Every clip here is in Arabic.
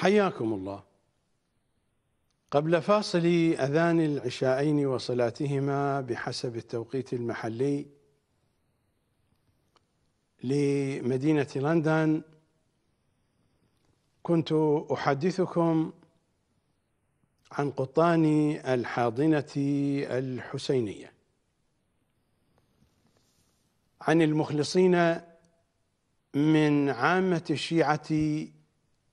حياكم الله قبل فاصل أذان العشاءين وصلاتهما بحسب التوقيت المحلي لمدينة لندن كنت أحدثكم عن قطان الحاضنة الحسينية عن المخلصين من عامة الشيعة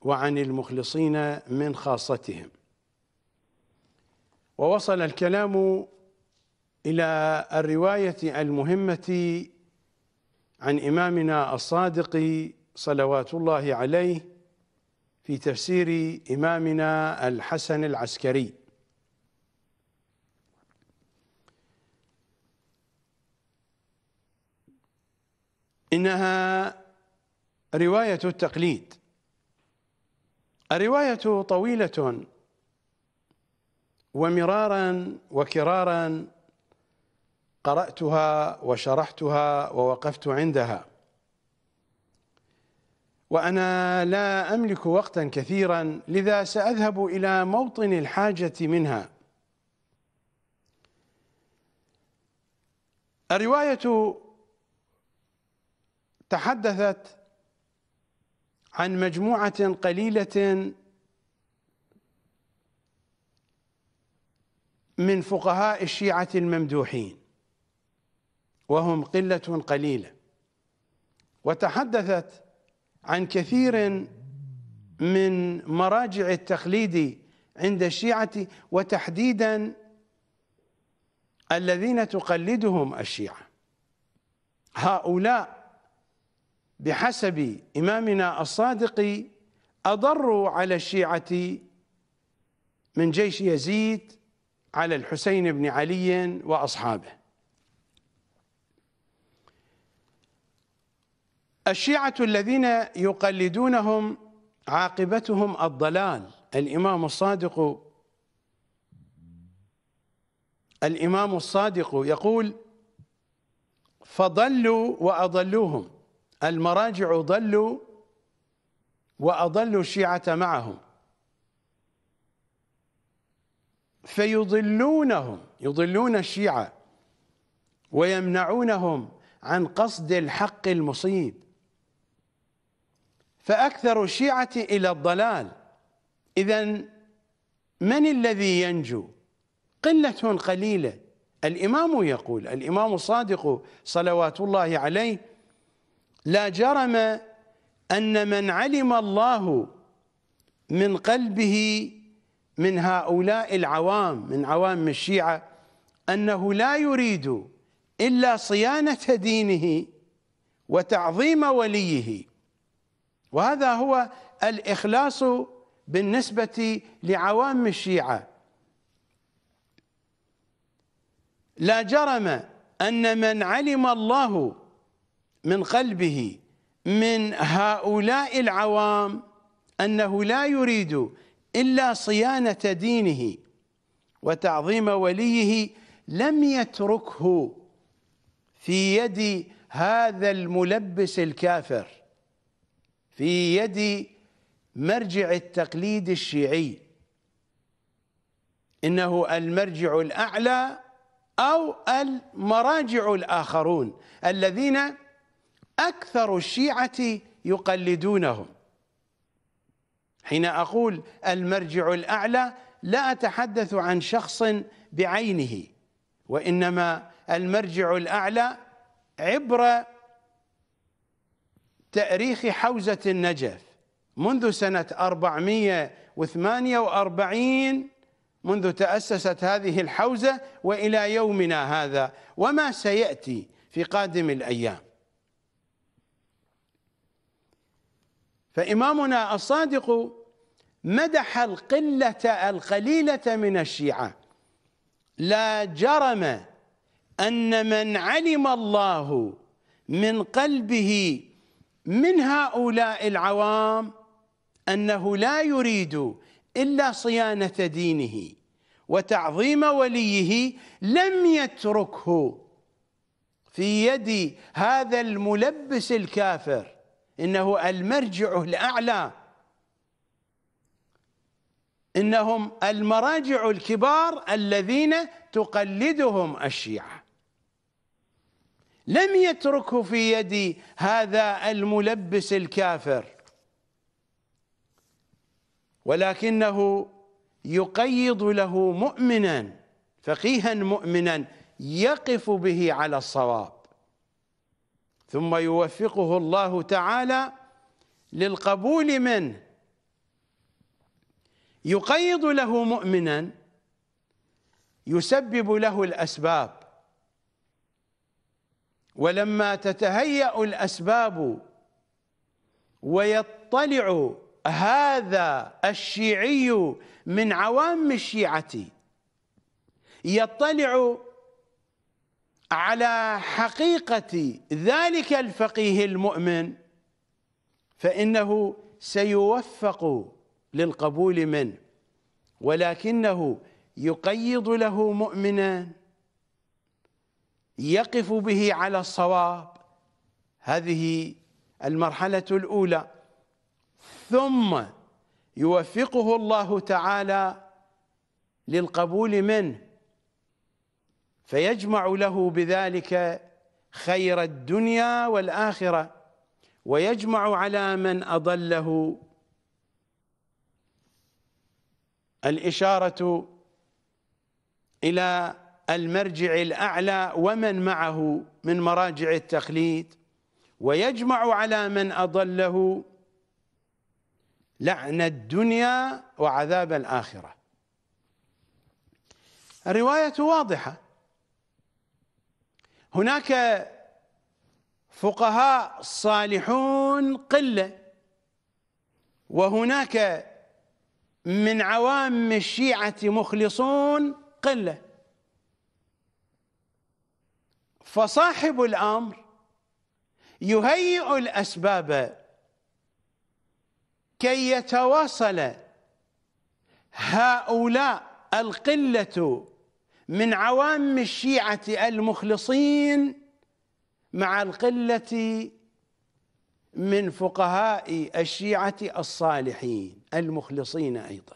وعن المخلصين من خاصتهم ووصل الكلام إلى الرواية المهمة عن إمامنا الصادق صلوات الله عليه في تفسير إمامنا الحسن العسكري إنها رواية التقليد الرواية طويلة ومرارا وكرارا قرأتها وشرحتها ووقفت عندها وأنا لا أملك وقتا كثيرا لذا سأذهب إلى موطن الحاجة منها الرواية تحدثت عن مجموعة قليلة من فقهاء الشيعة الممدوحين وهم قلة قليلة وتحدثت عن كثير من مراجع التقليد عند الشيعة وتحديدا الذين تقلدهم الشيعة هؤلاء بحسب إمامنا الصادق أضروا على الشيعة من جيش يزيد على الحسين بن علي وأصحابه الشيعة الذين يقلدونهم عاقبتهم الضلال الإمام الصادق الإمام الصادق يقول فضلوا وأضلوهم المراجع ضلوا وأضلوا الشيعة معهم فيضلونهم يضلون الشيعة ويمنعونهم عن قصد الحق المصيب فأكثر الشيعة إلى الضلال إذا من الذي ينجو قلة قليلة الإمام يقول الإمام الصادق صلوات الله عليه لا جرم أن من علم الله من قلبه من هؤلاء العوام من عوام الشيعة أنه لا يريد إلا صيانة دينه وتعظيم وليه وهذا هو الإخلاص بالنسبة لعوام الشيعة لا جرم أن من علم الله من قلبه من هؤلاء العوام أنه لا يريد إلا صيانة دينه وتعظيم وليه لم يتركه في يد هذا الملبس الكافر في يد مرجع التقليد الشيعي إنه المرجع الأعلى أو المراجع الآخرون الذين أكثر الشيعة يقلدونهم حين أقول المرجع الأعلى لا أتحدث عن شخص بعينه وإنما المرجع الأعلى عبر تأريخ حوزة النجف منذ سنة 448 منذ تأسست هذه الحوزة وإلى يومنا هذا وما سيأتي في قادم الأيام فإمامنا الصادق مدح القلة القليلة من الشيعة لا جرم أن من علم الله من قلبه من هؤلاء العوام أنه لا يريد إلا صيانة دينه وتعظيم وليه لم يتركه في يد هذا الملبس الكافر إنه المرجع الأعلى إنهم المراجع الكبار الذين تقلدهم الشيعة لم يتركه في يد هذا الملبس الكافر ولكنه يقيض له مؤمنا فقيها مؤمنا يقف به على الصواب ثم يوفقه الله تعالى للقبول منه يقيض له مؤمنا يسبب له الأسباب ولما تتهيأ الأسباب ويطلع هذا الشيعي من عوام الشيعة يطلع على حقيقة ذلك الفقيه المؤمن فإنه سيوفق للقبول منه ولكنه يقيض له مؤمنا يقف به على الصواب هذه المرحلة الأولى ثم يوفقه الله تعالى للقبول منه فيجمع له بذلك خير الدنيا والآخرة ويجمع على من أضله الإشارة إلى المرجع الأعلى ومن معه من مراجع التقليد ويجمع على من أضله لعن الدنيا وعذاب الآخرة الرواية واضحة هناك فقهاء صالحون قله وهناك من عوام الشيعه مخلصون قله فصاحب الامر يهيئ الاسباب كي يتواصل هؤلاء القله من عوام الشيعة المخلصين مع القلة من فقهاء الشيعة الصالحين المخلصين أيضا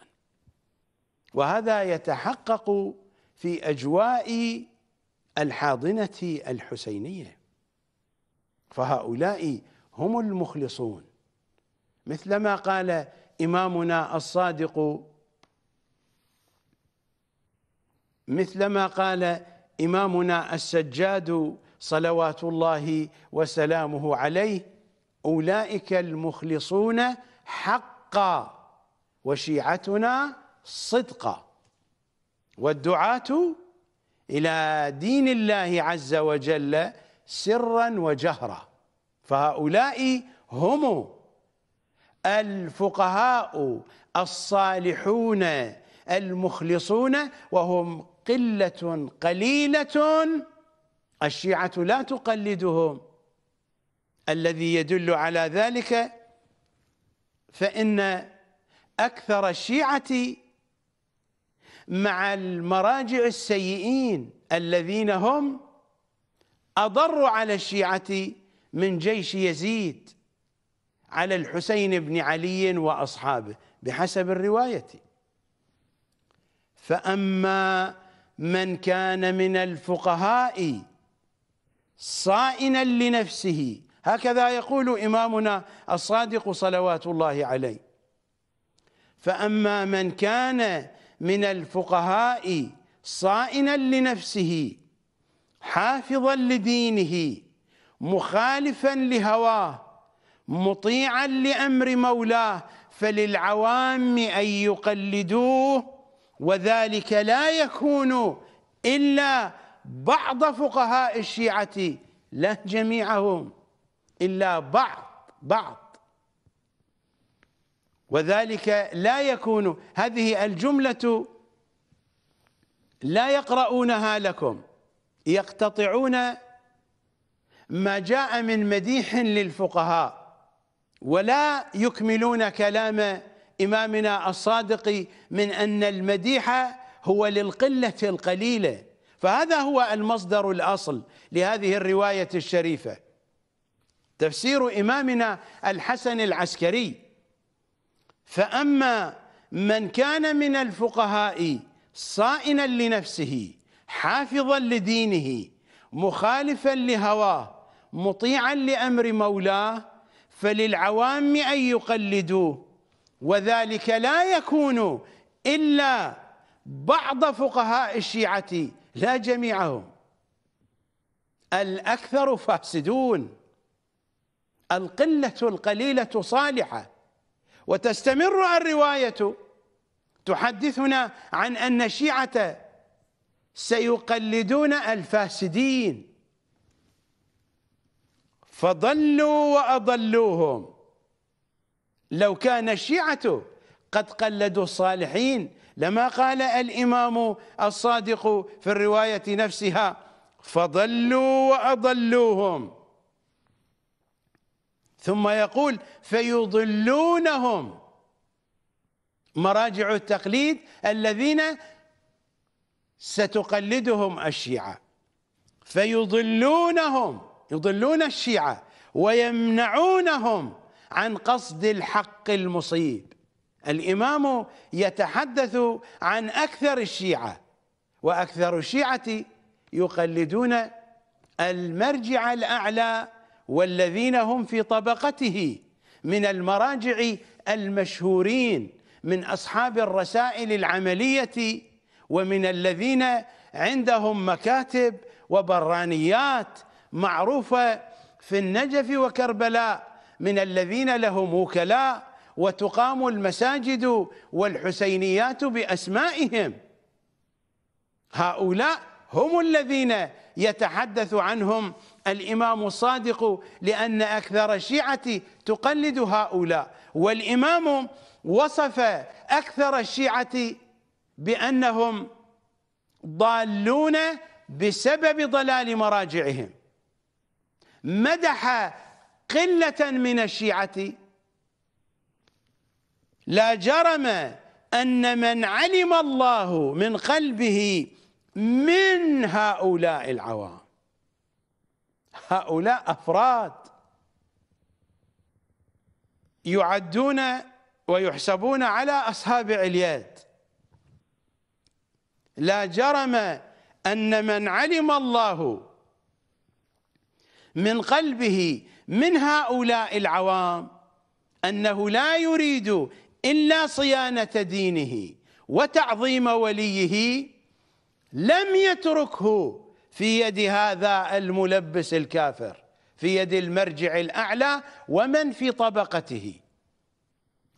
وهذا يتحقق في أجواء الحاضنة الحسينية فهؤلاء هم المخلصون مثلما قال إمامنا الصادق مثلما قال إمامنا السجاد صلوات الله وسلامه عليه أولئك المخلصون حقا وشيعتنا صدقا والدعاة إلى دين الله عز وجل سرا وجهرا فهؤلاء هم الفقهاء الصالحون المخلصون وهم قلة قليلة الشيعة لا تقلدهم الذي يدل على ذلك فإن أكثر الشيعة مع المراجع السيئين الذين هم أضر على الشيعة من جيش يزيد على الحسين بن علي وأصحابه بحسب الرواية فأما من كان من الفقهاء صائنا لنفسه هكذا يقول إمامنا الصادق صلوات الله عليه فأما من كان من الفقهاء صائنا لنفسه حافظا لدينه مخالفا لهواه مطيعا لأمر مولاه فللعوام أن يقلدوه وذلك لا يكون إلا بعض فقهاء الشيعة لا جميعهم إلا بعض بعض وذلك لا يكون هذه الجملة لا يقرؤونها لكم يقتطعون ما جاء من مديح للفقهاء ولا يكملون كلام إمامنا الصادق من أن المديح هو للقلة القليلة فهذا هو المصدر الأصل لهذه الرواية الشريفة تفسير إمامنا الحسن العسكري فأما من كان من الفقهاء صائنا لنفسه حافظا لدينه مخالفا لهواه مطيعا لأمر مولاه فللعوام أن يقلدوه وذلك لا يكون إلا بعض فقهاء الشيعة لا جميعهم الأكثر فاسدون القلة القليلة صالحة وتستمر الرواية تحدثنا عن أن الشيعة سيقلدون الفاسدين فضلوا وأضلوهم لو كان الشيعة قد قلدوا الصالحين لما قال الإمام الصادق في الرواية نفسها فضلوا وأضلوهم ثم يقول فيضلونهم مراجع التقليد الذين ستقلدهم الشيعة فيضلونهم يضلون الشيعة ويمنعونهم عن قصد الحق المصيب الإمام يتحدث عن أكثر الشيعة وأكثر الشيعة يقلدون المرجع الأعلى والذين هم في طبقته من المراجع المشهورين من أصحاب الرسائل العملية ومن الذين عندهم مكاتب وبرانيات معروفة في النجف وكربلاء من الذين لهم وكلاء وتقام المساجد والحسينيات بأسمائهم هؤلاء هم الذين يتحدث عنهم الإمام الصادق لأن أكثر الشيعة تقلد هؤلاء والإمام وصف أكثر الشيعة بأنهم ضالون بسبب ضلال مراجعهم مدح قلة من الشيعة لا جرم أن من علم الله من قلبه من هؤلاء العوام هؤلاء أفراد يعدون ويحسبون على اصحاب اليد لا جرم أن من علم الله من قلبه من هؤلاء العوام أنه لا يريد إلا صيانة دينه وتعظيم وليه لم يتركه في يد هذا الملبس الكافر في يد المرجع الأعلى ومن في طبقته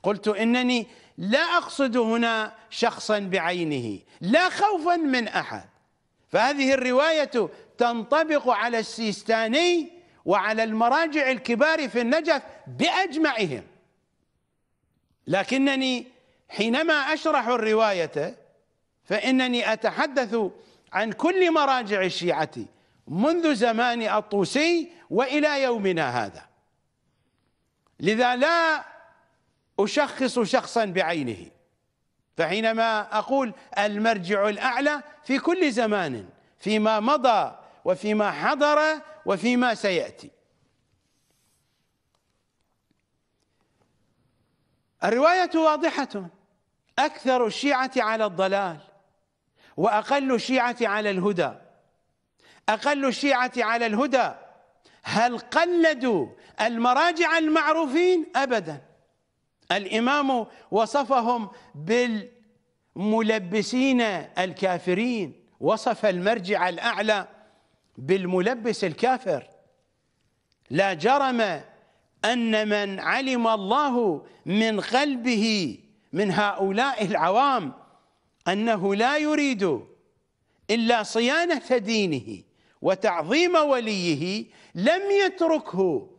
قلت إنني لا أقصد هنا شخصا بعينه لا خوفا من أحد فهذه الرواية تنطبق على السيستاني وعلى المراجع الكبار في النجف باجمعهم لكنني حينما اشرح الروايه فانني اتحدث عن كل مراجع الشيعه منذ زمان الطوسي والى يومنا هذا لذا لا اشخص شخصا بعينه فحينما اقول المرجع الاعلى في كل زمان فيما مضى وفيما حضر وفيما سيأتي الرواية واضحة أكثر الشيعة على الضلال وأقل الشيعة على الهدى أقل الشيعة على الهدى هل قلدوا المراجع المعروفين أبدا الإمام وصفهم بالملبسين الكافرين وصف المرجع الأعلى بالملبس الكافر لا جرم أن من علم الله من قلبه من هؤلاء العوام أنه لا يريد إلا صيانة دينه وتعظيم وليه لم يتركه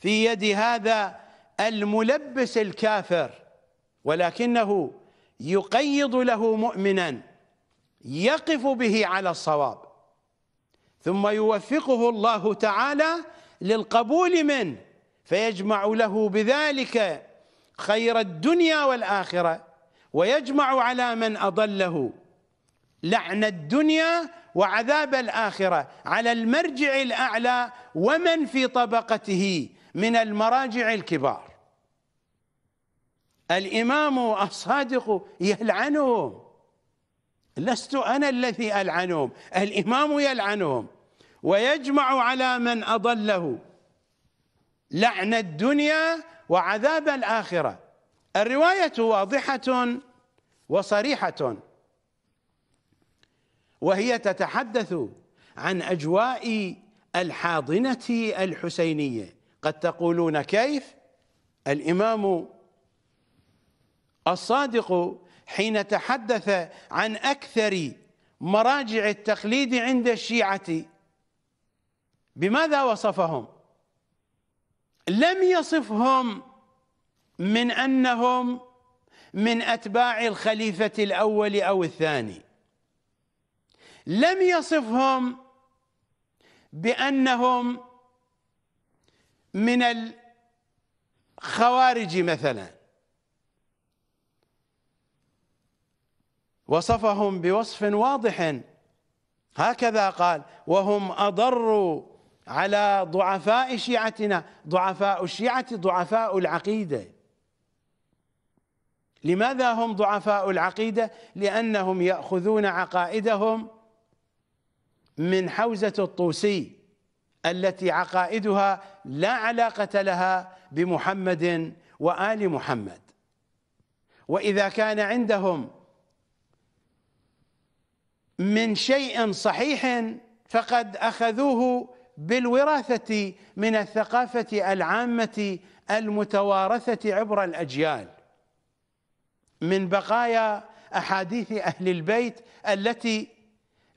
في يد هذا الملبس الكافر ولكنه يقيض له مؤمنا يقف به على الصواب ثم يوفقه الله تعالى للقبول منه فيجمع له بذلك خير الدنيا والآخرة ويجمع على من أضله لعن الدنيا وعذاب الآخرة على المرجع الأعلى ومن في طبقته من المراجع الكبار الإمام الصادق يلعنهم لست أنا الذي ألعنهم الإمام يلعنهم ويجمع على من أضله لعن الدنيا وعذاب الآخرة الرواية واضحة وصريحة وهي تتحدث عن أجواء الحاضنة الحسينية قد تقولون كيف الإمام الصادق حين تحدث عن أكثر مراجع التقليد عند الشيعة بماذا وصفهم لم يصفهم من أنهم من أتباع الخليفة الأول أو الثاني لم يصفهم بأنهم من الخوارج مثلا وصفهم بوصف واضح هكذا قال وهم أضروا على ضعفاء شيعتنا ضعفاء الشيعة ضعفاء العقيدة لماذا هم ضعفاء العقيدة لأنهم يأخذون عقائدهم من حوزة الطوسي التي عقائدها لا علاقة لها بمحمد وآل محمد وإذا كان عندهم من شيء صحيح فقد اخذوه بالوراثه من الثقافه العامه المتوارثه عبر الاجيال من بقايا احاديث اهل البيت التي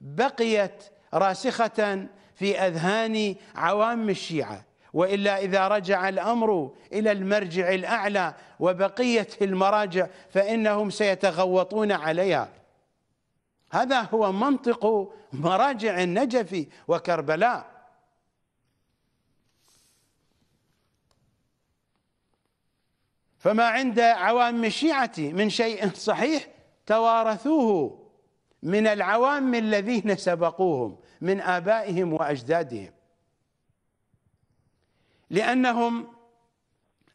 بقيت راسخه في اذهان عوام الشيعه والا اذا رجع الامر الى المرجع الاعلى وبقيه المراجع فانهم سيتغوطون عليها هذا هو منطق مراجع النجف وكربلاء فما عند عوام الشيعة من شيء صحيح توارثوه من العوام الذين سبقوهم من آبائهم وأجدادهم لأنهم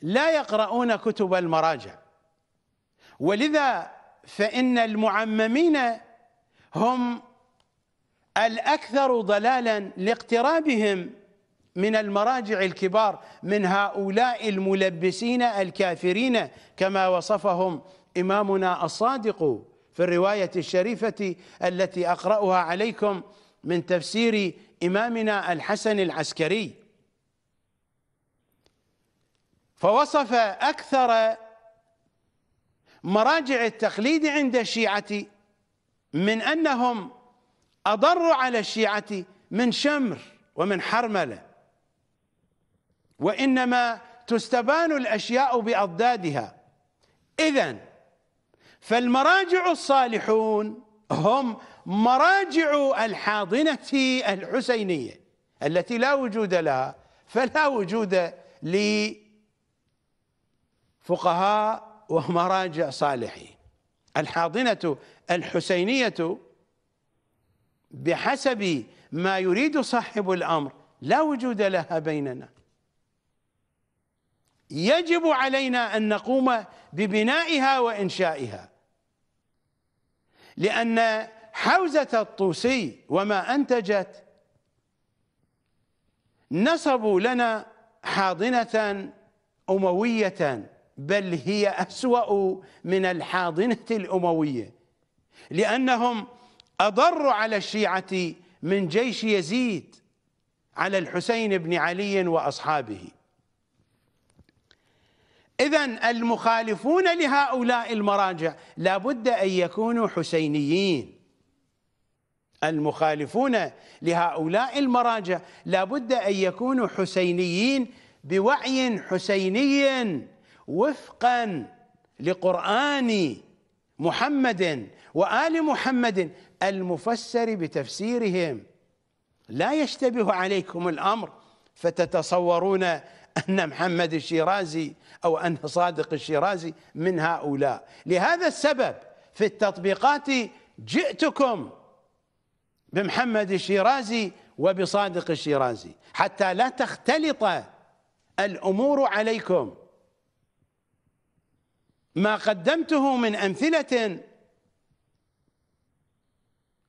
لا يقرؤون كتب المراجع ولذا فإن المعممين هم الأكثر ضلالا لاقترابهم من المراجع الكبار من هؤلاء الملبسين الكافرين كما وصفهم إمامنا الصادق في الرواية الشريفة التي أقرأها عليكم من تفسير إمامنا الحسن العسكري فوصف أكثر مراجع التقليد عند الشيعة من أنهم أضروا على الشيعة من شمر ومن حرملة وإنما تستبان الأشياء بأضدادها إذا فالمراجع الصالحون هم مراجع الحاضنة الحسينية التي لا وجود لها فلا وجود لفقهاء ومراجع صالحين الحاضنة الحسينية بحسب ما يريد صاحب الأمر لا وجود لها بيننا يجب علينا أن نقوم ببنائها وإنشائها لأن حوزة الطوسي وما أنتجت نصبوا لنا حاضنة أموية بل هي أسوأ من الحاضنة الأموية لأنهم أضروا على الشيعة من جيش يزيد على الحسين بن علي وأصحابه إذا المخالفون لهؤلاء المراجع لابد أن يكونوا حسينيين المخالفون لهؤلاء المراجع لابد أن يكونوا حسينيين بوعي حسيني وفقا لقرآن محمد وآل محمد المفسر بتفسيرهم لا يشتبه عليكم الأمر فتتصورون أن محمد الشيرازي أو أن صادق الشيرازي من هؤلاء لهذا السبب في التطبيقات جئتكم بمحمد الشيرازي وبصادق الشيرازي حتى لا تختلط الأمور عليكم ما قدمته من أمثلة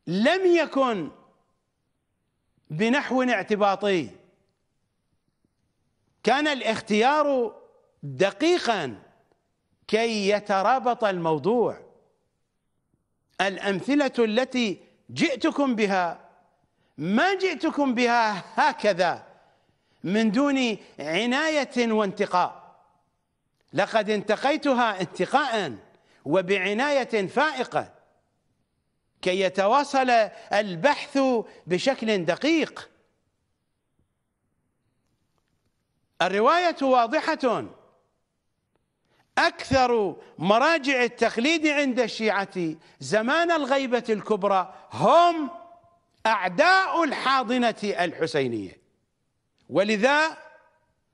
لم يكن بنحو اعتباطي كان الاختيار دقيقا كي يترابط الموضوع الأمثلة التي جئتكم بها ما جئتكم بها هكذا من دون عناية وانتقاء لقد انتقيتها انتقاء وبعناية فائقة كي يتواصل البحث بشكل دقيق الرواية واضحة أكثر مراجع التقليد عند الشيعة زمان الغيبة الكبرى هم أعداء الحاضنة الحسينية ولذا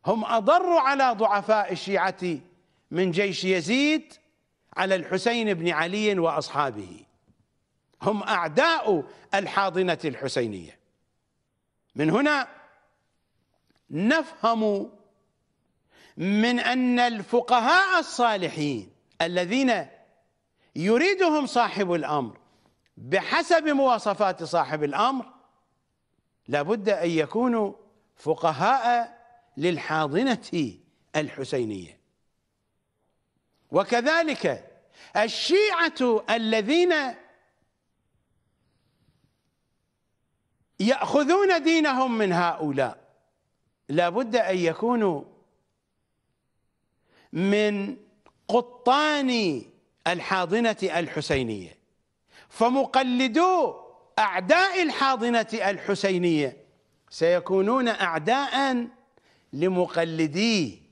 هم اضر على ضعفاء الشيعة من جيش يزيد على الحسين بن علي وأصحابه هم أعداء الحاضنة الحسينية من هنا نفهم من أن الفقهاء الصالحين الذين يريدهم صاحب الأمر بحسب مواصفات صاحب الأمر لابد أن يكونوا فقهاء للحاضنة الحسينية وكذلك الشيعة الذين يأخذون دينهم من هؤلاء لابد أن يكونوا من قطان الحاضنة الحسينية فمقلدو أعداء الحاضنة الحسينية سيكونون أعداءً لمقلدي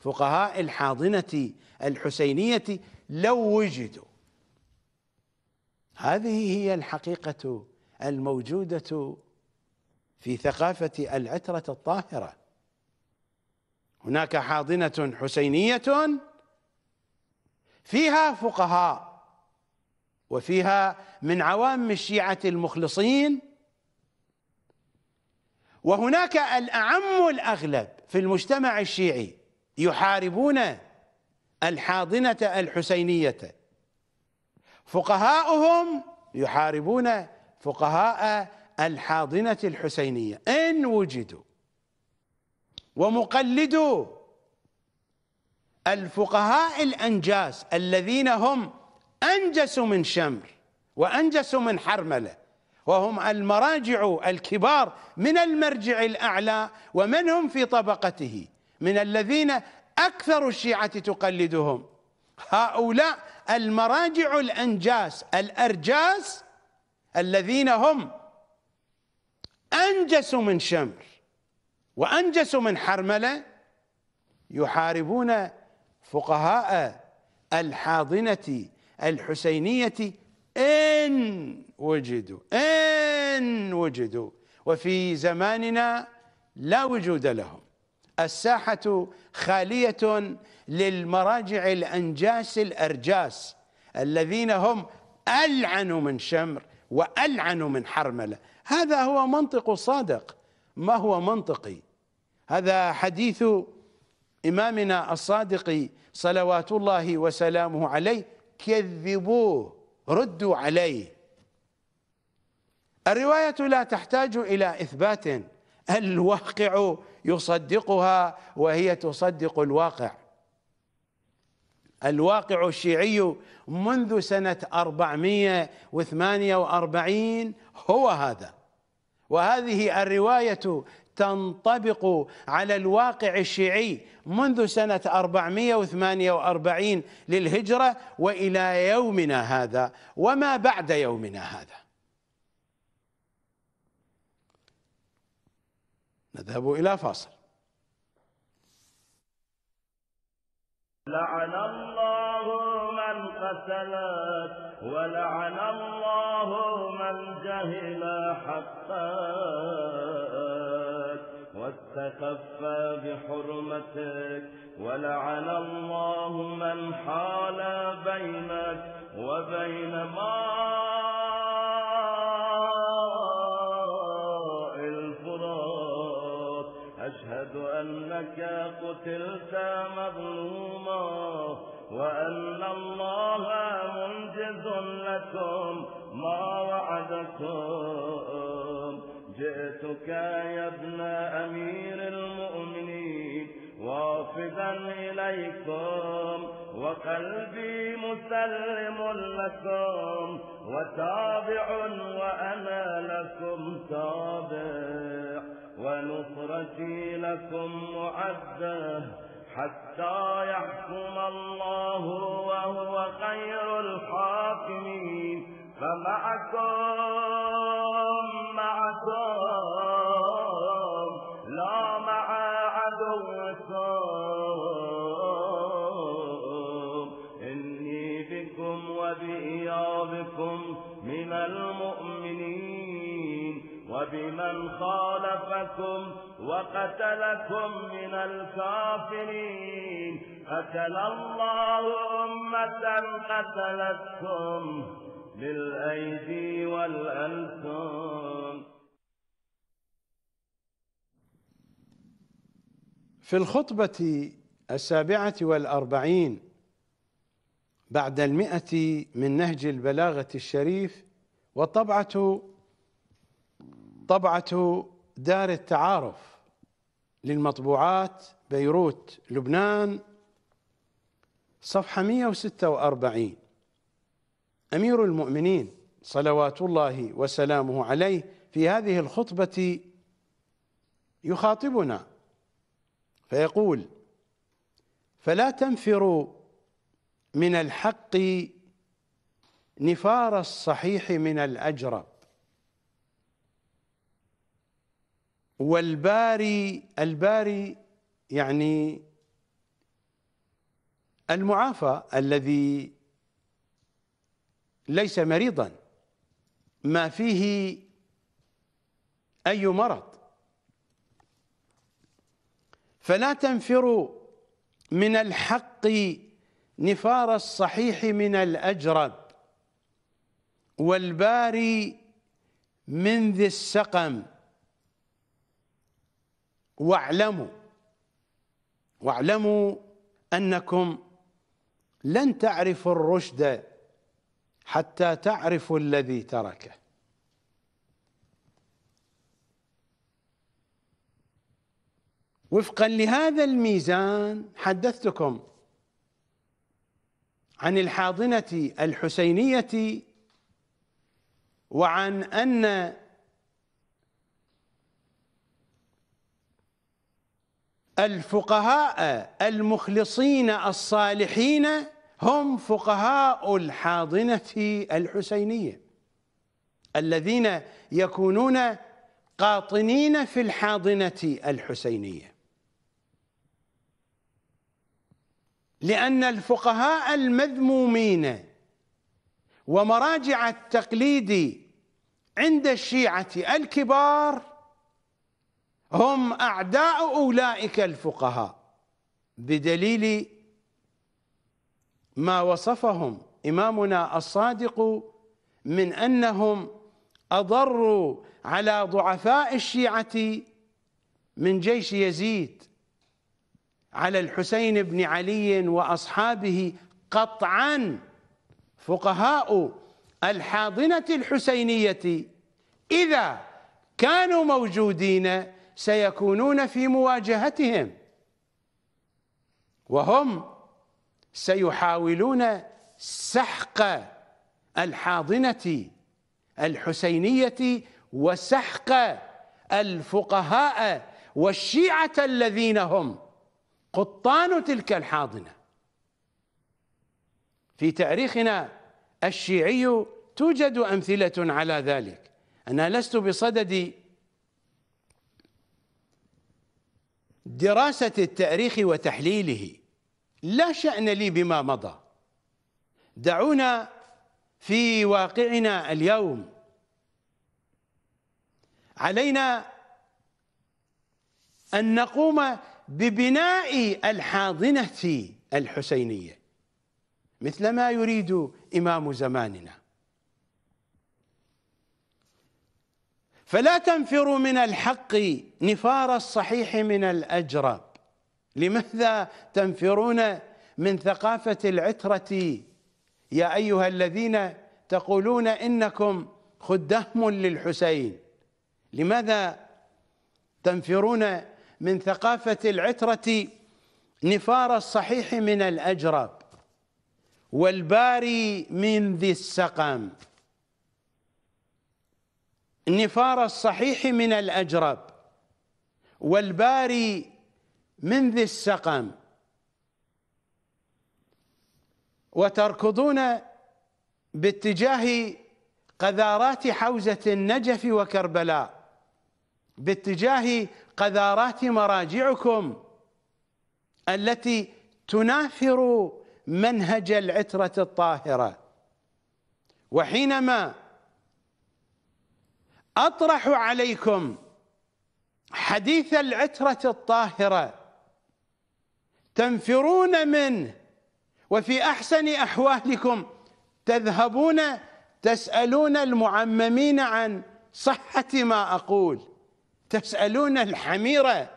فقهاء الحاضنة الحسينية لو وجدوا هذه هي الحقيقة الموجودة في ثقافة العترة الطاهرة هناك حاضنة حسينية فيها فقهاء وفيها من عوام الشيعة المخلصين وهناك الأعم الأغلب في المجتمع الشيعي يحاربون الحاضنة الحسينية فقهاؤهم يحاربون فقهاء الحاضنة الحسينية إن وجدوا ومقلدو الفقهاء الأنجاس الذين هم أنجس من شمر وأنجس من حرملة وهم المراجع الكبار من المرجع الأعلى ومن هم في طبقته من الذين أكثر الشيعة تقلدهم هؤلاء المراجع الأنجاس الأرجاس الذين هم أنجس من شمر وأنجس من حرملة يحاربون فقهاء الحاضنة الحسينية إن وجدوا إن وجدوا وفي زماننا لا وجود لهم الساحة خالية للمراجع الأنجاس الأرجاس الذين هم ألعن من شمر وألعن من حرملة هذا هو منطق صادق ما هو منطقي هذا حديث إمامنا الصادق صلوات الله وسلامه عليه كذبوه ردوا عليه الرواية لا تحتاج إلى إثبات الواقع يصدقها وهي تصدق الواقع الواقع الشيعي منذ سنة 448 هو هذا وهذه الرواية تنطبق على الواقع الشيعي منذ سنة 448 للهجرة وإلى يومنا هذا وما بعد يومنا هذا نذهب إلى فاصل لعن الله من قتلت ولعن الله من جهل حقك واستخف بحرمتك ولعن الله من حال بينك وبين ما أنك قتلت مظلوما وأن الله منجز لكم ما وعدكم جئتك يا ابن أمير المؤمنين وافدا إليكم وقلبي مسلم لكم وتابع وأنا لكم تابع ونصرتي لكم معده حتى يحكم الله وهو خير الحاكمين فمعكم معكم لا مع عدوكم إني بكم وبإيابكم من الم بمن خالفكم وقتلكم من الكافرين قتل الله أمة قتلتكم بالأيدي والألسن في الخطبة السابعة والأربعين بعد المئة من نهج البلاغة الشريف وطبعة طبعة دار التعارف للمطبوعات بيروت لبنان صفحة 146 أمير المؤمنين صلوات الله وسلامه عليه في هذه الخطبة يخاطبنا فيقول فلا تنفروا من الحق نفار الصحيح من الأجرب والباري الباري يعني المعافى الذي ليس مريضا ما فيه أي مرض فلا تنفروا من الحق نفار الصحيح من الأجرب والباري من ذي السقم واعلموا واعلموا أنكم لن تعرفوا الرشد حتى تعرفوا الذي تركه وفقا لهذا الميزان حدثتكم عن الحاضنة الحسينية وعن أن الفقهاء المخلصين الصالحين هم فقهاء الحاضنة الحسينية الذين يكونون قاطنين في الحاضنة الحسينية لأن الفقهاء المذمومين ومراجع التقليد عند الشيعة الكبار هم أعداء أولئك الفقهاء بدليل ما وصفهم إمامنا الصادق من أنهم أضروا على ضعفاء الشيعة من جيش يزيد على الحسين بن علي وأصحابه قطعا فقهاء الحاضنة الحسينية إذا كانوا موجودين سيكونون في مواجهتهم وهم سيحاولون سحق الحاضنة الحسينية وسحق الفقهاء والشيعة الذين هم قطان تلك الحاضنة في تاريخنا الشيعي توجد أمثلة على ذلك أنا لست بصدد دراسة التاريخ وتحليله لا شأن لي بما مضى دعونا في واقعنا اليوم علينا أن نقوم ببناء الحاضنة الحسينية مثل ما يريد إمام زماننا فلا تنفروا من الحق نفار الصحيح من الأجرب لماذا تنفرون من ثقافة العترة يا أيها الذين تقولون إنكم خدام للحسين لماذا تنفرون من ثقافة العترة نفار الصحيح من الأجرب والباري من ذي السقم نفار الصحيح من الأجرب والباري من ذي السقم وتركضون باتجاه قذارات حوزة النجف وكربلاء باتجاه قذارات مراجعكم التي تنافر منهج العترة الطاهرة وحينما اطرح عليكم حديث العتره الطاهره تنفرون منه وفي احسن احوالكم تذهبون تسالون المعممين عن صحه ما اقول تسالون الحميره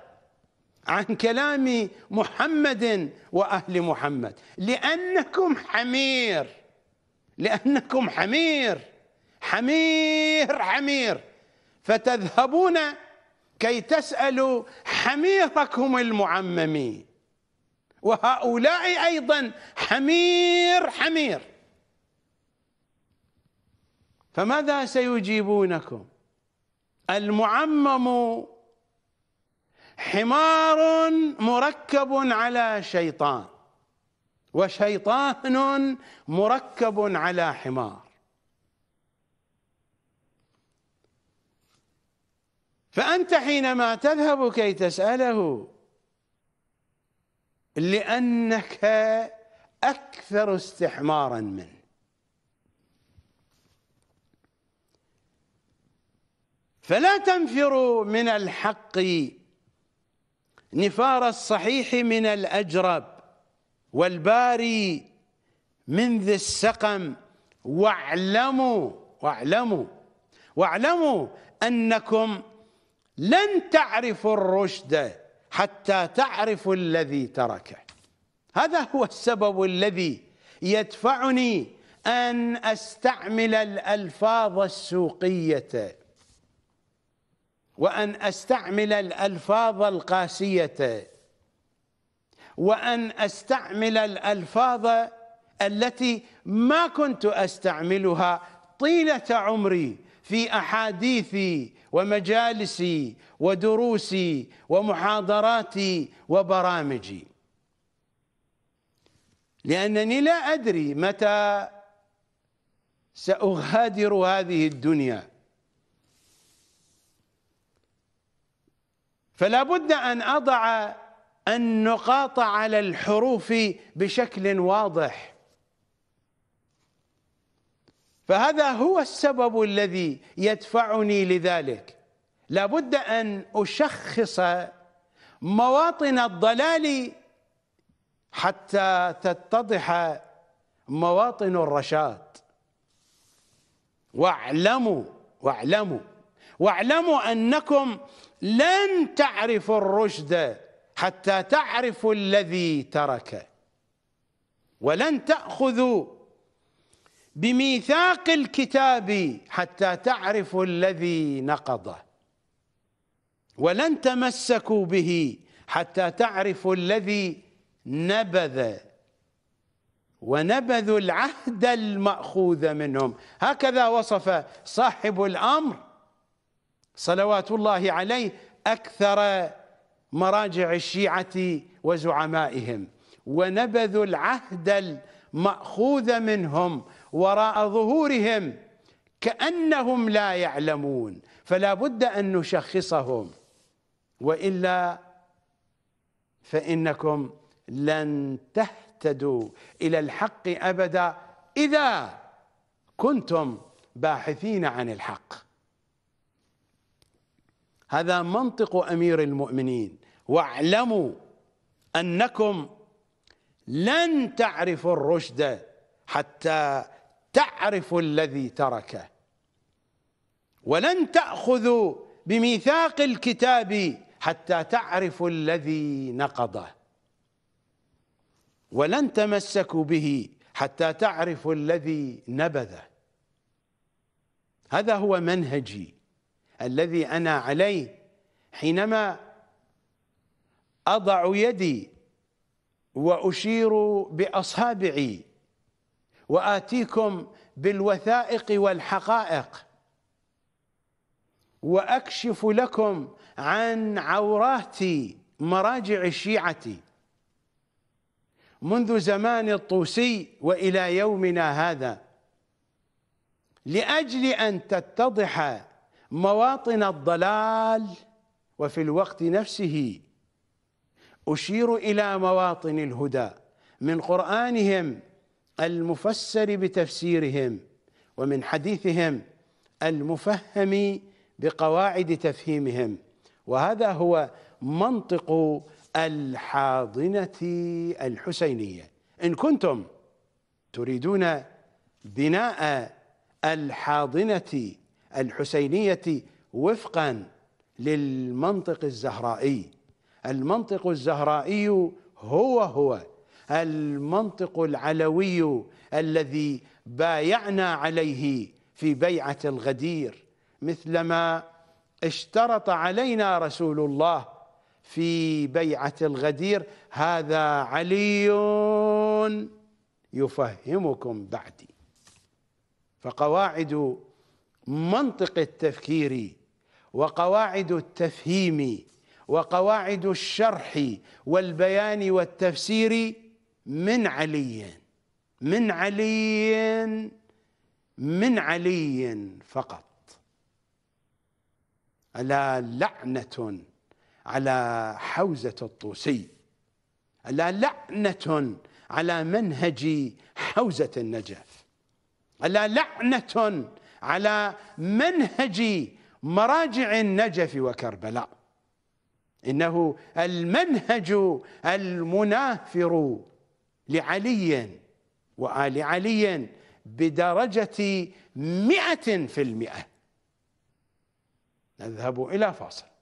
عن كلام محمد واهل محمد لانكم حمير لانكم حمير حمير حمير فتذهبون كي تسألوا حميركم المعممي وهؤلاء أيضا حمير حمير فماذا سيجيبونكم المعمم حمار مركب على شيطان وشيطان مركب على حمار فأنت حينما تذهب كي تسأله لأنك أكثر استحمارا منه فلا تنفروا من الحق نفار الصحيح من الأجرب والباري من ذي السقم واعلموا واعلموا واعلموا أنكم لن تعرف الرشد حتى تعرف الذي تركه هذا هو السبب الذي يدفعني أن أستعمل الألفاظ السوقية وأن أستعمل الألفاظ القاسية وأن أستعمل الألفاظ التي ما كنت أستعملها طيلة عمري في أحاديثي ومجالسي ودروسي ومحاضراتي وبرامجي لأنني لا أدري متى سأغادر هذه الدنيا فلا بد أن أضع النقاط على الحروف بشكل واضح فهذا هو السبب الذي يدفعني لذلك لابد أن أشخص مواطن الضلال حتى تتضح مواطن الرشاد واعلموا واعلموا واعلموا أنكم لن تعرفوا الرشد حتى تعرفوا الذي ترك ولن تأخذوا بميثاق الكتاب حتى تعرفوا الذي نقضه ولن تمسكوا به حتى تعرفوا الذي نبذ ونبذوا العهد المأخوذ منهم هكذا وصف صاحب الأمر صلوات الله عليه أكثر مراجع الشيعة وزعمائهم ونبذوا العهد المأخوذ منهم وراء ظهورهم كأنهم لا يعلمون فلا بد أن نشخصهم وإلا فإنكم لن تهتدوا إلى الحق أبدا إذا كنتم باحثين عن الحق هذا منطق أمير المؤمنين واعلموا أنكم لن تعرفوا الرشد حتى تعرف الذي تركه ولن تأخذوا بميثاق الكتاب حتى تعرفوا الذي نقضه ولن تمسكوا به حتى تعرفوا الذي نبذه هذا هو منهجي الذي أنا عليه حينما أضع يدي وأشير بأصابعي واتيكم بالوثائق والحقائق واكشف لكم عن عورات مراجع الشيعه منذ زمان الطوسي والى يومنا هذا لاجل ان تتضح مواطن الضلال وفي الوقت نفسه اشير الى مواطن الهدى من قرانهم المفسر بتفسيرهم ومن حديثهم المفهم بقواعد تفهيمهم وهذا هو منطق الحاضنه الحسينيه ان كنتم تريدون بناء الحاضنه الحسينيه وفقا للمنطق الزهرائي المنطق الزهرائي هو هو المنطق العلوي الذي بايعنا عليه في بيعة الغدير مثلما اشترط علينا رسول الله في بيعة الغدير هذا علي يفهمكم بعدي فقواعد منطق التفكير وقواعد التفهيم وقواعد الشرح والبيان والتفسير من علي من علي من علي فقط ألا لعنة على حوزة الطوسي ألا لعنة على منهج حوزة النجف ألا لعنة على منهج مراجع النجف وكربلاء إنه المنهج المنافر لعلي وآل علي بدرجة مئة في المئة نذهب إلى فاصل